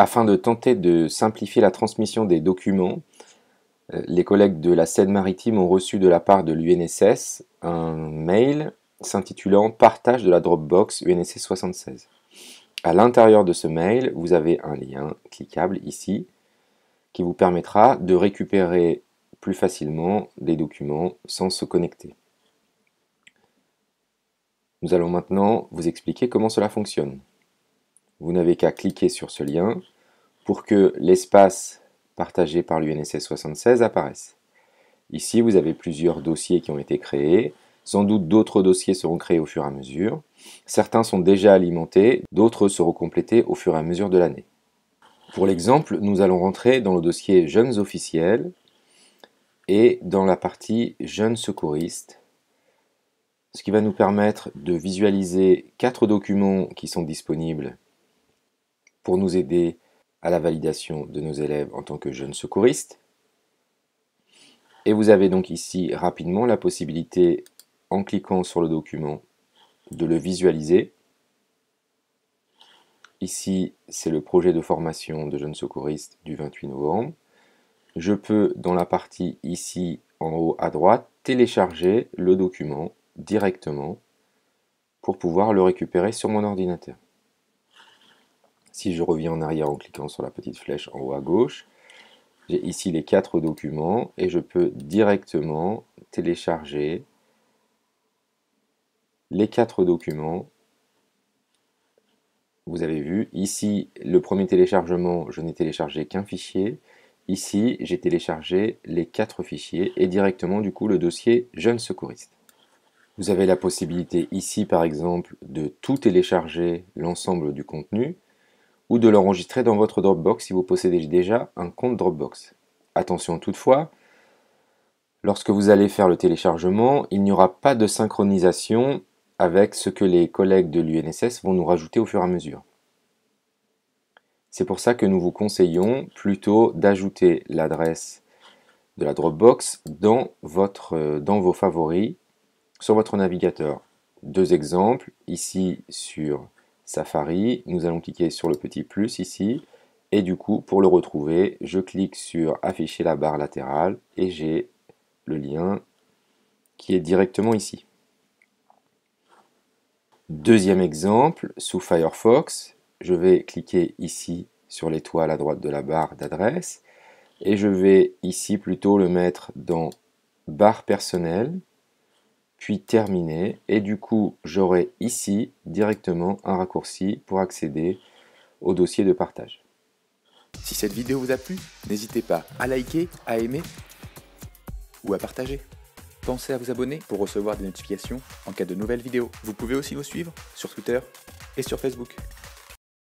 Afin de tenter de simplifier la transmission des documents, euh, les collègues de la Seine-Maritime ont reçu de la part de l'UNSS un mail s'intitulant Partage de la Dropbox UNSS 76. À l'intérieur de ce mail, vous avez un lien cliquable ici qui vous permettra de récupérer plus facilement des documents sans se connecter. Nous allons maintenant vous expliquer comment cela fonctionne. Vous n'avez qu'à cliquer sur ce lien pour que l'espace partagé par l'UNSS 76 apparaisse. Ici, vous avez plusieurs dossiers qui ont été créés. Sans doute d'autres dossiers seront créés au fur et à mesure. Certains sont déjà alimentés, d'autres seront complétés au fur et à mesure de l'année. Pour l'exemple, nous allons rentrer dans le dossier Jeunes officiels et dans la partie Jeunes secouristes, ce qui va nous permettre de visualiser quatre documents qui sont disponibles pour nous aider à la validation de nos élèves en tant que jeunes secouristes. Et vous avez donc ici rapidement la possibilité, en cliquant sur le document, de le visualiser. Ici, c'est le projet de formation de jeunes secouristes du 28 novembre. Je peux, dans la partie ici en haut à droite, télécharger le document directement pour pouvoir le récupérer sur mon ordinateur. Si je reviens en arrière en cliquant sur la petite flèche en haut à gauche, j'ai ici les quatre documents et je peux directement télécharger les quatre documents. Vous avez vu, ici, le premier téléchargement, je n'ai téléchargé qu'un fichier. Ici, j'ai téléchargé les quatre fichiers et directement, du coup, le dossier Jeune Secouriste. Vous avez la possibilité ici, par exemple, de tout télécharger l'ensemble du contenu ou de l'enregistrer dans votre Dropbox si vous possédez déjà un compte Dropbox. Attention toutefois, lorsque vous allez faire le téléchargement, il n'y aura pas de synchronisation avec ce que les collègues de l'UNSS vont nous rajouter au fur et à mesure. C'est pour ça que nous vous conseillons plutôt d'ajouter l'adresse de la Dropbox dans, votre, dans vos favoris sur votre navigateur. Deux exemples, ici sur Safari, nous allons cliquer sur le petit plus ici. Et du coup, pour le retrouver, je clique sur afficher la barre latérale et j'ai le lien qui est directement ici. Deuxième exemple, sous Firefox, je vais cliquer ici sur l'étoile à droite de la barre d'adresse et je vais ici plutôt le mettre dans barre personnelle puis Terminer », Et du coup, j'aurai ici directement un raccourci pour accéder au dossier de partage. Si cette vidéo vous a plu, n'hésitez pas à liker, à aimer ou à partager. Pensez à vous abonner pour recevoir des notifications en cas de nouvelles vidéos. Vous pouvez aussi nous suivre sur Twitter et sur Facebook.